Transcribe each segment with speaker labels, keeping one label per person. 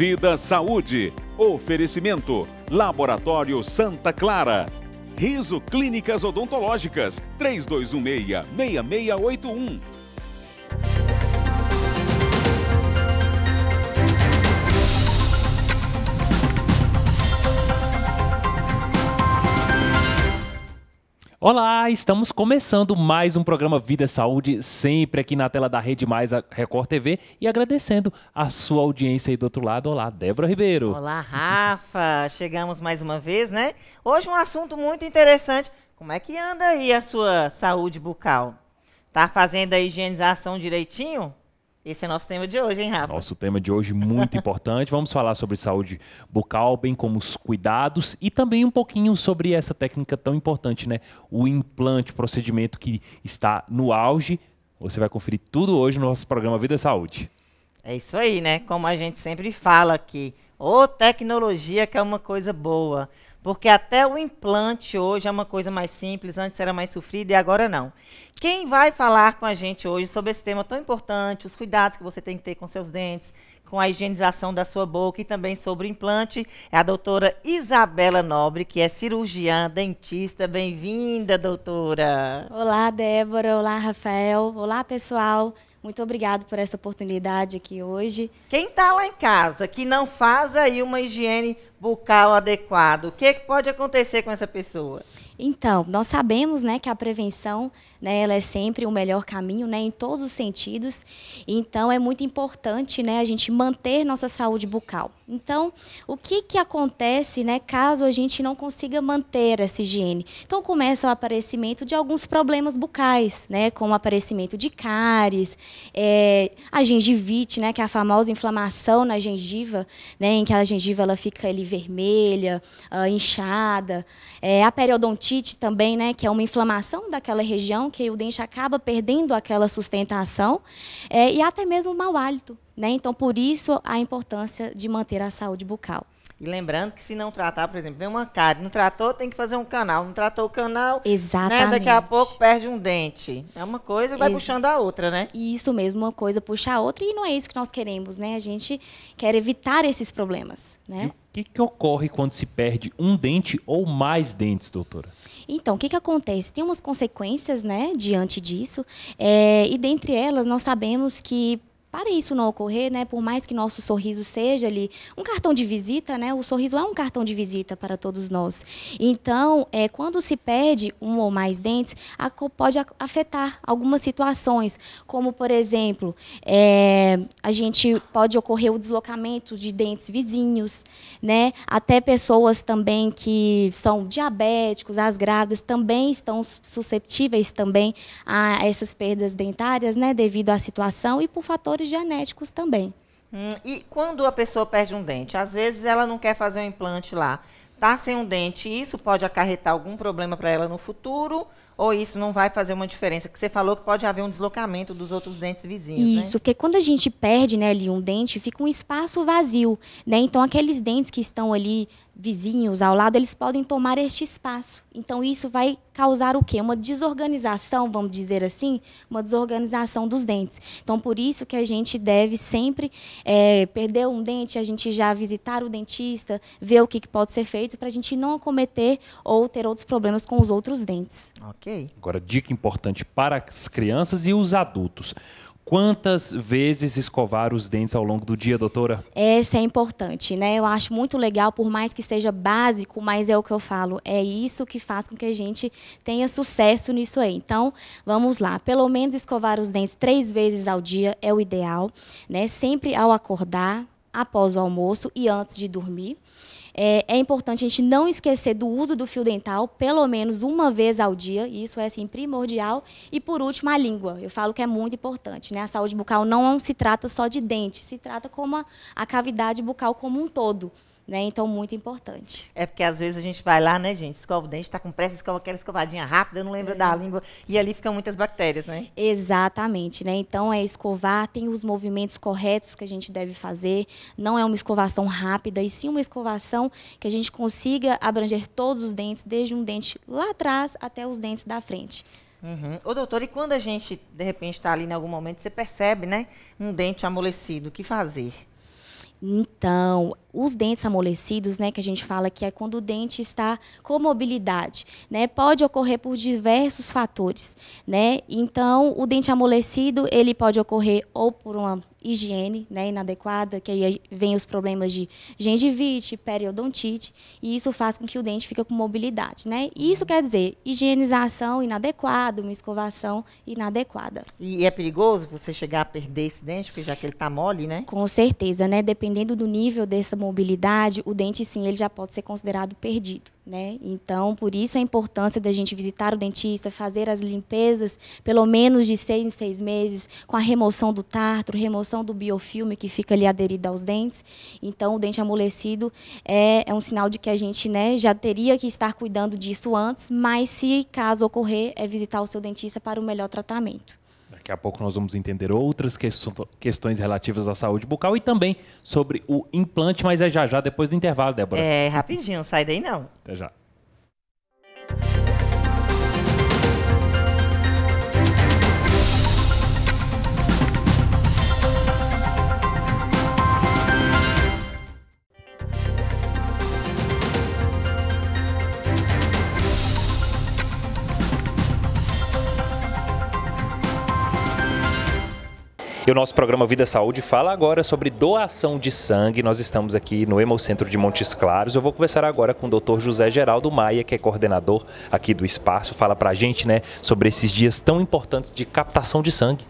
Speaker 1: Vida Saúde. Oferecimento: Laboratório Santa Clara. Riso Clínicas Odontológicas 3216 6681 Olá, estamos começando mais um programa Vida e Saúde, sempre aqui na tela da Rede Mais a Record TV e agradecendo a sua audiência aí do outro lado. Olá, Débora Ribeiro.
Speaker 2: Olá, Rafa. Chegamos mais uma vez, né? Hoje um assunto muito interessante. Como é que anda aí a sua saúde bucal? Tá fazendo a higienização direitinho? Esse é nosso tema de hoje, hein, Rafa?
Speaker 1: Nosso tema de hoje muito importante. Vamos falar sobre saúde bucal, bem como os cuidados e também um pouquinho sobre essa técnica tão importante, né? O implante, procedimento que está no auge. Você vai conferir tudo hoje no nosso programa Vida e Saúde.
Speaker 2: É isso aí, né? Como a gente sempre fala aqui, ou oh, tecnologia que é uma coisa boa. Porque até o implante hoje é uma coisa mais simples, antes era mais sofrido e agora não. Quem vai falar com a gente hoje sobre esse tema tão importante, os cuidados que você tem que ter com seus dentes, com a higienização da sua boca e também sobre implante é a doutora Isabela Nobre, que é cirurgiã dentista. Bem-vinda, doutora.
Speaker 3: Olá, Débora. Olá, Rafael. Olá, pessoal. Muito obrigado por essa
Speaker 2: oportunidade aqui hoje. Quem está lá em casa que não faz aí uma higiene bucal adequada, o que, é que pode acontecer com essa pessoa?
Speaker 3: Então, nós sabemos né, que a prevenção né, ela é sempre o melhor caminho né, em todos os sentidos. Então, é muito importante né, a gente manter nossa saúde bucal. Então, o que, que acontece né, caso a gente não consiga manter essa higiene? Então, começa o aparecimento de alguns problemas bucais, né, como o aparecimento de cáries, é, a gengivite, né, que é a famosa inflamação na gengiva, né, em que a gengiva ela fica ali vermelha, uh, inchada, é, a periodontite, também, né, que é uma inflamação daquela região, que o dente acaba perdendo aquela sustentação, é, e até mesmo o mau hálito. Né? Então, por isso, a importância de manter a saúde bucal.
Speaker 2: E lembrando que se não tratar, por exemplo, vem uma cárie, não tratou, tem que fazer um canal. Não tratou o canal, Exatamente. Né, daqui a pouco perde um dente. É uma coisa, vai Ex puxando
Speaker 3: a outra, né? Isso mesmo, uma coisa puxa a outra e não é isso que nós queremos, né? A gente quer evitar esses problemas, né?
Speaker 1: E... O que, que ocorre quando se perde um dente ou mais dentes, doutora?
Speaker 3: Então, o que, que acontece? Tem umas consequências né, diante disso, é, e dentre elas nós sabemos que para isso não ocorrer, né, por mais que nosso sorriso seja ali um cartão de visita, né, o sorriso é um cartão de visita para todos nós. Então, é, quando se perde um ou mais dentes, a, pode afetar algumas situações, como, por exemplo, é, a gente pode ocorrer o deslocamento de dentes vizinhos, né, até pessoas também que são diabéticos, as grávidas também estão susceptíveis também a essas perdas dentárias, né, devido à situação e por fatores fatores genéticos também.
Speaker 2: Hum, e quando a pessoa perde um dente, às vezes ela não quer fazer um implante lá, tá sem um dente, isso pode acarretar algum problema para ela no futuro ou isso não vai fazer uma diferença? Que você falou que pode haver um deslocamento dos outros dentes vizinhos. Né? Isso, né?
Speaker 3: porque quando a gente perde né, ali um dente, fica um espaço vazio. Né? Então, aqueles dentes que estão ali vizinhos ao lado, eles podem tomar este espaço. Então, isso vai causar o quê? Uma desorganização, vamos dizer assim, uma desorganização dos dentes. Então, por isso que a gente deve sempre é, perder um dente, a gente já visitar o dentista, ver o que, que pode ser feito para a gente não acometer ou ter outros problemas com os outros dentes. Ok.
Speaker 1: Agora, dica importante para as crianças e os adultos. Quantas vezes escovar os dentes ao longo do dia, doutora?
Speaker 3: Essa é importante, né? Eu acho muito legal, por mais que seja básico, mas é o que eu falo, é isso que faz com que a gente tenha sucesso nisso aí. Então, vamos lá. Pelo menos escovar os dentes três vezes ao dia é o ideal, né? Sempre ao acordar, após o almoço e antes de dormir. É, é, importante a gente não esquecer do uso do fio dental, pelo menos uma vez ao dia, isso é assim, primordial. E por último, a língua. Eu falo que é muito importante. Né? A saúde bucal não se trata só de dente, se trata como a, a cavidade bucal como um todo. Né? Então, muito importante.
Speaker 2: É porque às vezes a gente vai lá, né, gente? Escova o dente, está com pressa, escova aquela escovadinha rápida, não lembra é. da língua. E ali ficam muitas bactérias, né? Exatamente,
Speaker 3: né? Então, é escovar, tem os movimentos corretos que a gente deve fazer. Não é uma escovação rápida, e sim uma escovação que a gente consiga abranger todos os dentes, desde um dente lá atrás até os dentes da frente.
Speaker 2: Uhum. Ô, doutor, e quando a gente, de repente, está ali em algum momento, você percebe, né, um dente amolecido, o que fazer?
Speaker 3: Então, os dentes amolecidos, né, que a gente fala que é quando o dente está com mobilidade, né, pode ocorrer por diversos fatores, né. Então, o dente amolecido ele pode ocorrer ou por uma higiene, né, inadequada, que aí vem os problemas de gengivite, periodontite, e isso faz com que o dente fique com mobilidade, né. Isso quer dizer higienização inadequada, uma escovação inadequada.
Speaker 2: E é perigoso você chegar a perder esse dente, porque já que ele está mole, né?
Speaker 3: Com certeza, né, dependendo do nível dessa mobilidade, o dente sim, ele já pode ser considerado perdido, né? Então, por isso a importância da gente visitar o dentista, fazer as limpezas, pelo menos de seis em seis meses, com a remoção do tártaro, remoção do biofilme que fica ali aderido aos dentes. Então, o dente amolecido é, é um sinal de que a gente, né, já teria que estar cuidando disso antes, mas se caso ocorrer, é visitar o seu dentista para o melhor tratamento.
Speaker 1: Daqui a pouco nós vamos entender outras questões relativas à saúde bucal e também sobre o implante, mas é já já depois do intervalo, Débora. É,
Speaker 2: rapidinho, sai daí não.
Speaker 1: Até já. o nosso programa Vida Saúde fala agora sobre doação de sangue. Nós estamos aqui no Hemocentro de Montes Claros. Eu vou conversar agora com o Dr. José Geraldo Maia, que é coordenador aqui do espaço. Fala pra gente, né, sobre esses dias tão importantes de captação de sangue.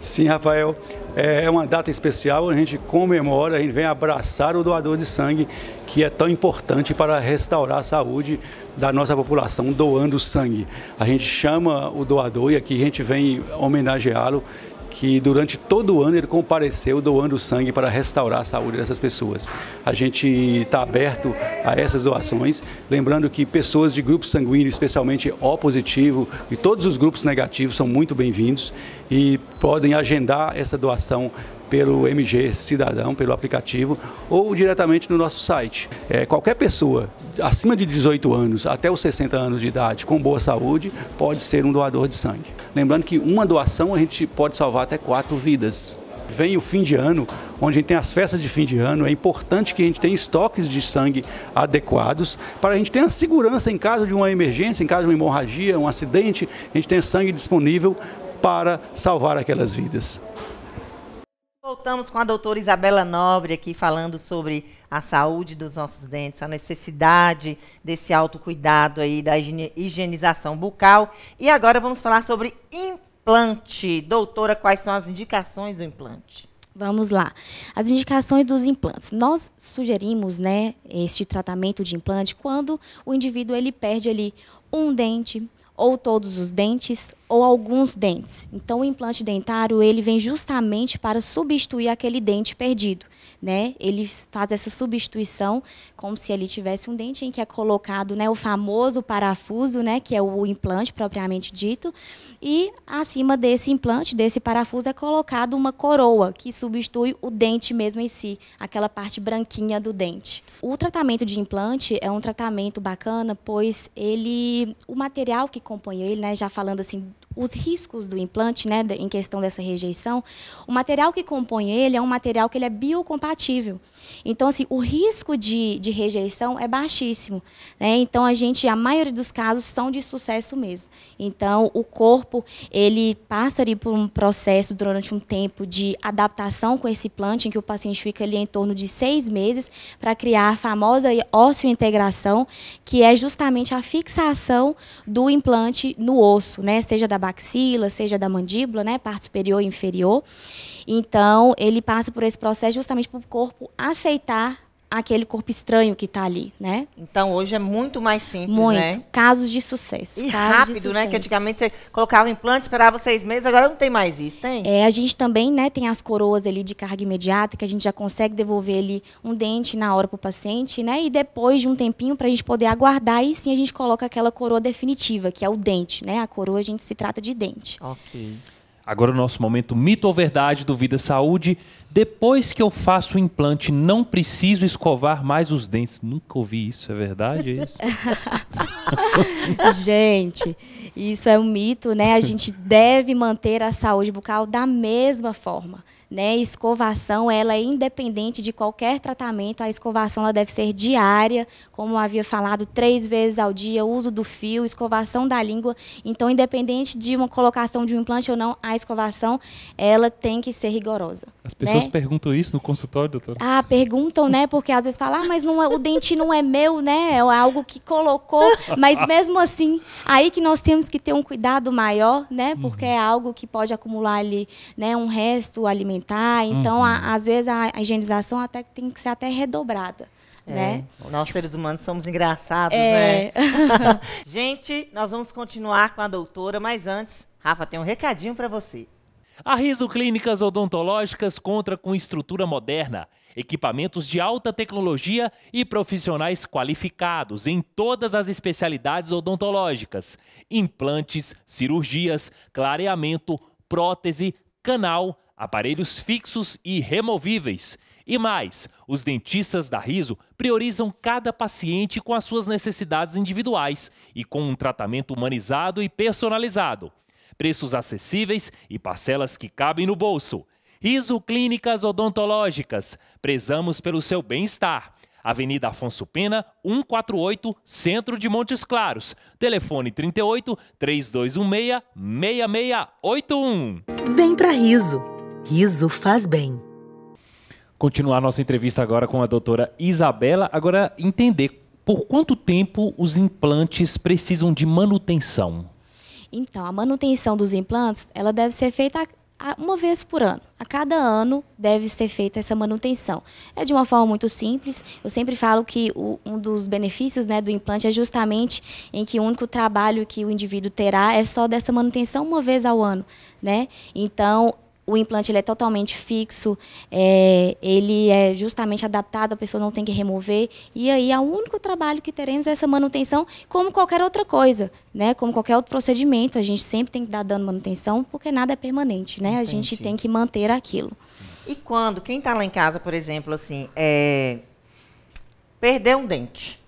Speaker 4: Sim, Rafael, é, é uma data especial, a gente comemora, a gente vem abraçar o doador de sangue, que é tão importante para restaurar a saúde da nossa população, doando sangue. A gente chama o doador e aqui a gente vem homenageá-lo que durante todo o ano ele compareceu doando sangue para restaurar a saúde dessas pessoas. A gente está aberto a essas doações, lembrando que pessoas de grupo sanguíneo, especialmente O positivo e todos os grupos negativos são muito bem-vindos e podem agendar essa doação pelo MG Cidadão, pelo aplicativo, ou diretamente no nosso site. É, qualquer pessoa acima de 18 anos até os 60 anos de idade com boa saúde pode ser um doador de sangue. Lembrando que uma doação a gente pode salvar até quatro vidas. Vem o fim de ano, onde a gente tem as festas de fim de ano, é importante que a gente tenha estoques de sangue adequados para a gente ter a segurança em caso de uma emergência, em caso de uma hemorragia, um acidente, a gente tenha sangue disponível para salvar aquelas vidas
Speaker 2: voltamos com a doutora Isabela Nobre aqui falando sobre a saúde dos nossos dentes, a necessidade desse autocuidado aí, da higienização bucal. E agora vamos falar sobre implante. Doutora, quais são as indicações do implante?
Speaker 3: Vamos lá. As indicações dos implantes. Nós sugerimos, né, este tratamento de implante quando o indivíduo ele perde ali um dente ou todos os dentes ou alguns dentes. Então, o implante dentário ele vem justamente para substituir aquele dente perdido, né? Ele faz essa substituição como se ele tivesse um dente em que é colocado, né, o famoso parafuso, né, que é o implante propriamente dito, e acima desse implante, desse parafuso é colocado uma coroa que substitui o dente mesmo em si, aquela parte branquinha do dente. O tratamento de implante é um tratamento bacana, pois ele, o material que compõe ele, né, já falando assim os riscos do implante, né, em questão dessa rejeição, o material que compõe ele é um material que ele é biocompatível. Então, assim, o risco de, de rejeição é baixíssimo. Né? Então, a gente, a maioria dos casos são de sucesso mesmo. Então, o corpo, ele passa ali por um processo durante um tempo de adaptação com esse implante, em que o paciente fica ali em torno de seis meses para criar a famosa ósseo-integração, que é justamente a fixação do implante no osso, né? seja da maxila, seja da mandíbula, né, parte superior e inferior. Então, ele passa por esse processo justamente para o corpo aceitar aquele corpo estranho que está ali, né?
Speaker 2: Então hoje é muito mais simples, muito. né? Muito. Casos de sucesso. E rápido, sucesso. né? Que antigamente você colocava implante, esperava seis meses, agora não tem mais isso, tem? É,
Speaker 3: a gente também, né, tem as coroas ali de carga imediata, que a gente já consegue devolver ali um dente na hora para o paciente, né? E depois de um tempinho para a gente poder aguardar, e sim a gente coloca aquela coroa definitiva, que é o dente, né? A coroa a gente se trata de dente.
Speaker 1: Ok. Agora o nosso momento mito ou verdade do Vida Saúde. Depois que eu faço o implante, não preciso escovar mais os dentes. Nunca ouvi isso, é verdade é isso?
Speaker 3: Gente, isso é um mito, né? A gente deve manter a saúde bucal da mesma forma. Né? Escovação, ela é independente de qualquer tratamento. A escovação ela deve ser diária, como havia falado, três vezes ao dia, uso do fio, escovação da língua. Então, independente de uma colocação de um implante ou não, a escovação ela tem que ser rigorosa. As pessoas né?
Speaker 1: perguntam isso no consultório, doutora?
Speaker 3: Ah, perguntam, né? Porque às vezes falam, ah, mas não, é, o dente não é meu, né? É algo que colocou, mas mesmo assim, aí que nós temos que ter um cuidado maior, né? Porque uhum. é algo que pode acumular ali, né? Um resto alimentar alimentar. Então, uhum. a, às vezes, a, a higienização até tem que ser até
Speaker 2: redobrada. É. Né? Nós, seres humanos, somos engraçados, é. né? Gente, nós vamos continuar com a doutora, mas antes, Rafa tem um recadinho para você.
Speaker 1: A Riso Clínicas Odontológicas conta com estrutura moderna, equipamentos de alta tecnologia e profissionais qualificados em todas as especialidades odontológicas: implantes, cirurgias, clareamento, prótese, canal, aparelhos fixos e removíveis. E mais, os dentistas da Riso priorizam cada paciente com as suas necessidades individuais e com um tratamento humanizado e personalizado. Preços acessíveis e parcelas que cabem no bolso. Riso Clínicas Odontológicas. Prezamos pelo seu bem-estar. Avenida Afonso Pena, 148, Centro de Montes Claros. Telefone 38 3216 6681. Vem pra Riso. Riso faz bem. Continuar nossa entrevista agora com a doutora Isabela. Agora, entender por quanto tempo os implantes precisam de manutenção?
Speaker 3: Então, a manutenção dos implantes, ela deve ser feita uma vez por ano. A cada ano deve ser feita essa manutenção. É de uma forma muito simples. Eu sempre falo que o, um dos benefícios né, do implante é justamente em que o único trabalho que o indivíduo terá é só dessa manutenção uma vez ao ano. Né? Então, o implante ele é totalmente fixo, é, ele é justamente adaptado, a pessoa não tem que remover. E aí, o único trabalho que teremos é essa manutenção, como qualquer outra coisa, né? Como qualquer outro procedimento, a gente sempre tem que dar dando manutenção, porque nada é permanente, né? A gente tem que manter aquilo.
Speaker 2: E quando? Quem está lá em casa, por exemplo, assim, é... perdeu um dente.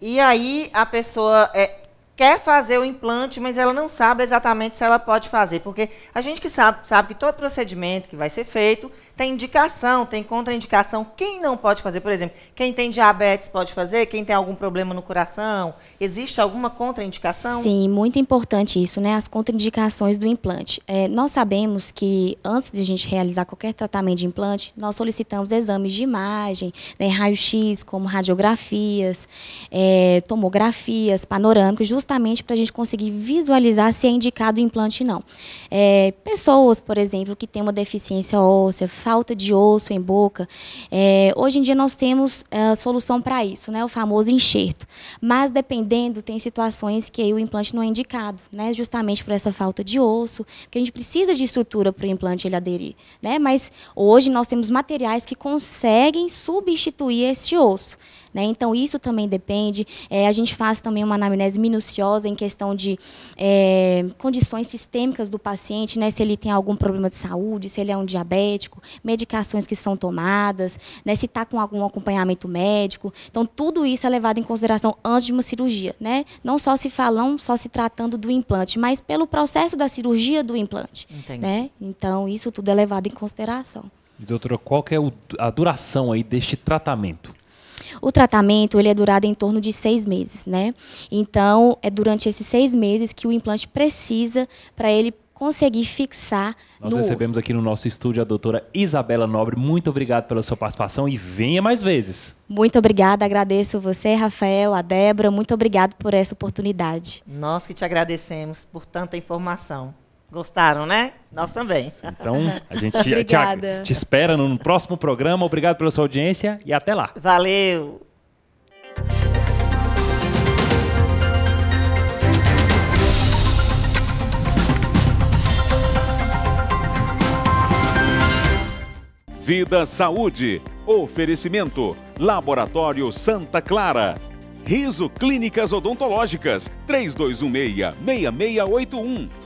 Speaker 2: E aí a pessoa é, quer fazer o implante, mas ela não sabe exatamente se ela pode fazer, porque a gente que sabe, sabe que todo procedimento que vai ser feito tem indicação, tem contraindicação, quem não pode fazer, por exemplo, quem tem diabetes pode fazer, quem tem algum problema no coração, existe alguma contraindicação? Sim, muito
Speaker 3: importante isso, né, as contraindicações do implante. É, nós sabemos que antes de a gente realizar qualquer tratamento de implante, nós solicitamos exames de imagem, né, raio-x, como radiografias, é, tomografias, panorâmicas, justamente para a gente conseguir visualizar se é indicado o implante ou não. É, pessoas, por exemplo, que têm uma deficiência óssea, falta de osso em boca, é, hoje em dia nós temos a é, solução para isso, né, o famoso enxerto. Mas dependendo, tem situações que o implante não é indicado, né, justamente por essa falta de osso, porque a gente precisa de estrutura para o implante ele aderir. Né, mas hoje nós temos materiais que conseguem substituir este osso. Né? Então, isso também depende. É, a gente faz também uma anamnese minuciosa em questão de é, condições sistêmicas do paciente, né? se ele tem algum problema de saúde, se ele é um diabético, medicações que são tomadas, né? se está com algum acompanhamento médico. Então, tudo isso é levado em consideração antes de uma cirurgia. Né? Não só se falam, só se tratando do implante, mas pelo processo da cirurgia do implante. Né? Então, isso tudo é levado em consideração.
Speaker 1: E, doutora, qual é a duração aí deste tratamento?
Speaker 3: O tratamento ele é durado em torno de seis meses, né? Então é durante esses seis meses que o implante precisa para ele conseguir fixar.
Speaker 1: Nós recebemos aqui no nosso estúdio a doutora Isabela Nobre. Muito obrigado pela sua participação e venha mais vezes.
Speaker 3: Muito obrigada, agradeço você, Rafael, a Débora. Muito obrigado por essa
Speaker 2: oportunidade. Nós que te agradecemos por tanta informação. Gostaram, né? Nós também. Então, a gente te, te, te
Speaker 1: espera no próximo programa. Obrigado pela sua audiência
Speaker 2: e até lá. Valeu!
Speaker 1: Vida Saúde. Oferecimento. Laboratório Santa Clara. Riso Clínicas Odontológicas. 3216-6681.